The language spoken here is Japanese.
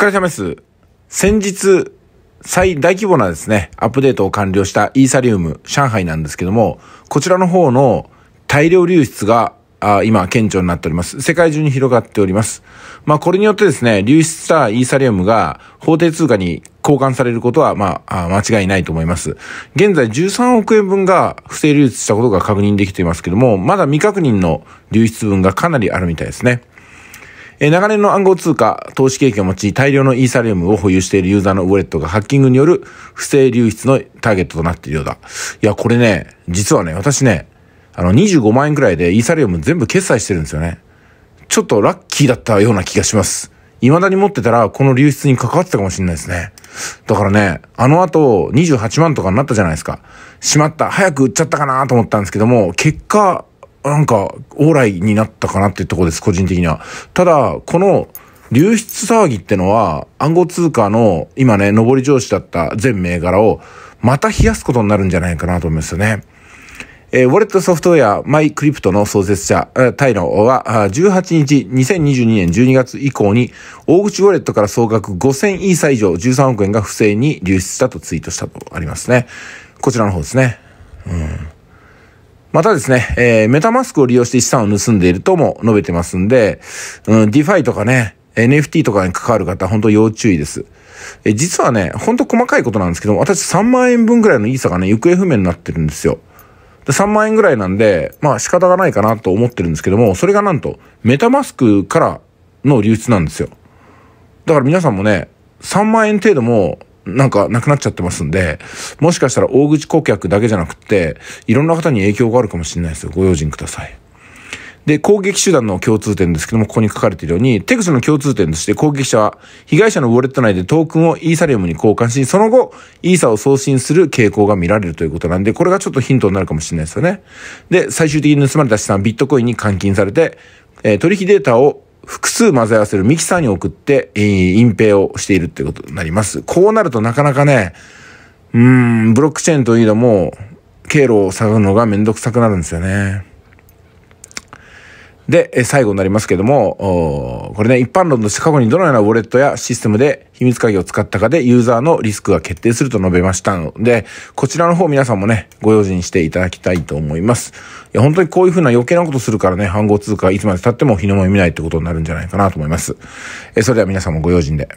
疲れ様です。先日、最大規模なですね、アップデートを完了したイーサリウム上海なんですけども、こちらの方の大量流出があ今、顕著になっております。世界中に広がっております。まあ、これによってですね、流出したイーサリアムが法定通貨に交換されることは、まあ、間違いないと思います。現在13億円分が不正流出したことが確認できていますけども、まだ未確認の流出分がかなりあるみたいですね。えー、長年の暗号通貨、投資経験を持ち、大量のイーサリウムを保有しているユーザーのウォレットがハッキングによる不正流出のターゲットとなっているようだ。いや、これね、実はね、私ね、あの、25万円くらいでイーサリウム全部決済してるんですよね。ちょっとラッキーだったような気がします。未だに持ってたら、この流出に関わってたかもしれないですね。だからね、あの後、28万とかになったじゃないですか。しまった。早く売っちゃったかなと思ったんですけども、結果、なんか、往来になったかなっていうところです、個人的には。ただ、この、流出騒ぎってのは、暗号通貨の、今ね、上り調子だった全銘柄を、また冷やすことになるんじゃないかなと思いますよね。えー、ウォレットソフトウェア、マイクリプトの創設者、タイロは、18日、2022年12月以降に、大口ウォレットから総額5000イーサ以上、13億円が不正に流出したとツイートしたとありますね。こちらの方ですね。うん。またですね、えー、メタマスクを利用して資産を盗んでいるとも述べてますんで、うん、ディファイとかね、NFT とかに関わる方、本当要注意です。え、実はね、ほんと細かいことなんですけど、私3万円分ぐらいのイーサがね、行方不明になってるんですよ。で、3万円ぐらいなんで、まあ仕方がないかなと思ってるんですけども、それがなんと、メタマスクからの流出なんですよ。だから皆さんもね、3万円程度もなんかなくなっちゃってますんで、もしかしたら大口顧客だけじゃなくて、いろんな方に影響があるかもしれないですよ。ご用心ください。で、攻撃手段の共通点ですけども、ここに書かれているように、テクスの共通点として攻撃者は、被害者のウォレット内でトークンをイーサリアムに交換し、その後、イーサを送信する傾向が見られるということなんで、これがちょっとヒントになるかもしれないですよね。で、最終的に盗まれた資産、ビットコインに換金されて、えー、取引データを複数混ぜ合わせるミキサーに送って、隠蔽をしているってことになります。こうなるとなかなかね、うん、ブロックチェーンといえのも、経路を探るのがめんどくさくなるんですよね。で、最後になりますけども、これね、一般論として過去にどのようなウォレットやシステムで秘密鍵を使ったかでユーザーのリスクが決定すると述べましたので、こちらの方皆さんもね、ご用心していただきたいと思います。いや、本当にこういう風な余計なことするからね、暗号通貨はいつまで経っても日の目見ないってことになるんじゃないかなと思います。えそれでは皆さんもご用心で。